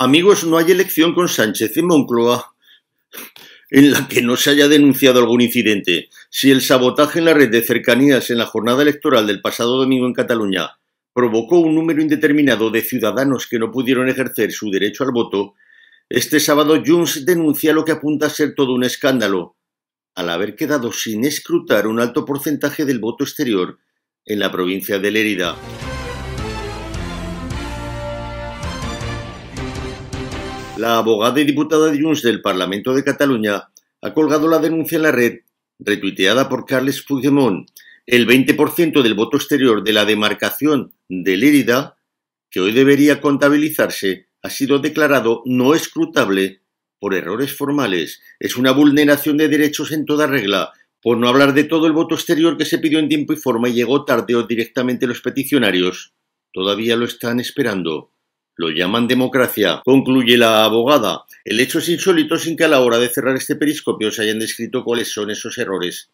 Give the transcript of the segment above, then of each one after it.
Amigos, no hay elección con Sánchez en Moncloa en la que no se haya denunciado algún incidente. Si el sabotaje en la red de cercanías en la jornada electoral del pasado domingo en Cataluña provocó un número indeterminado de ciudadanos que no pudieron ejercer su derecho al voto, este sábado Junts denuncia lo que apunta a ser todo un escándalo, al haber quedado sin escrutar un alto porcentaje del voto exterior en la provincia de Lérida. La abogada y diputada de Junts del Parlamento de Cataluña ha colgado la denuncia en la red, retuiteada por Carles Puigdemont. El 20% del voto exterior de la demarcación de Lérida, que hoy debería contabilizarse, ha sido declarado no escrutable por errores formales. Es una vulneración de derechos en toda regla, por no hablar de todo el voto exterior que se pidió en tiempo y forma y llegó tarde o directamente los peticionarios. Todavía lo están esperando lo llaman democracia, concluye la abogada. El hecho es insólito sin que a la hora de cerrar este periscopio se hayan descrito cuáles son esos errores,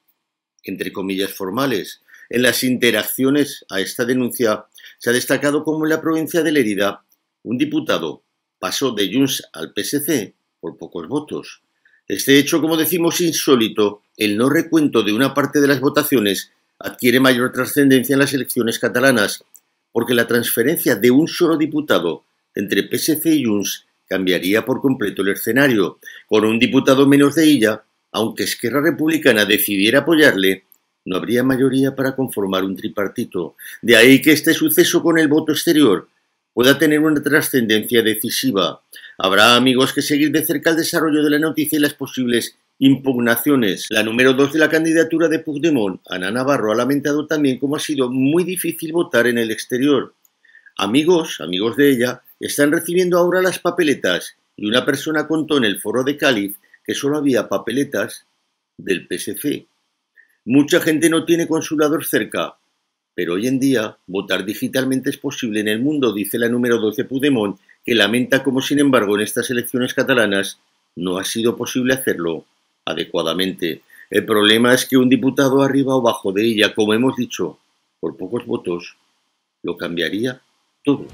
entre comillas, formales. En las interacciones a esta denuncia se ha destacado cómo en la provincia de Lérida un diputado pasó de Junts al PSC por pocos votos. Este hecho, como decimos, insólito, el no recuento de una parte de las votaciones adquiere mayor trascendencia en las elecciones catalanas, porque la transferencia de un solo diputado entre PSC y Junts cambiaría por completo el escenario. Con un diputado menos de ella, aunque Esquerra Republicana decidiera apoyarle, no habría mayoría para conformar un tripartito. De ahí que este suceso con el voto exterior pueda tener una trascendencia decisiva. Habrá amigos que seguir de cerca el desarrollo de la noticia y las posibles impugnaciones. La número dos de la candidatura de Puigdemont, Ana Navarro, ha lamentado también cómo ha sido muy difícil votar en el exterior. Amigos, amigos de ella, están recibiendo ahora las papeletas y una persona contó en el foro de Cáliz que solo había papeletas del PSC. Mucha gente no tiene consulador cerca, pero hoy en día votar digitalmente es posible en el mundo, dice la número 12 Pudemont, que lamenta como sin embargo en estas elecciones catalanas no ha sido posible hacerlo adecuadamente. El problema es que un diputado arriba o bajo de ella, como hemos dicho, por pocos votos, lo cambiaría todo.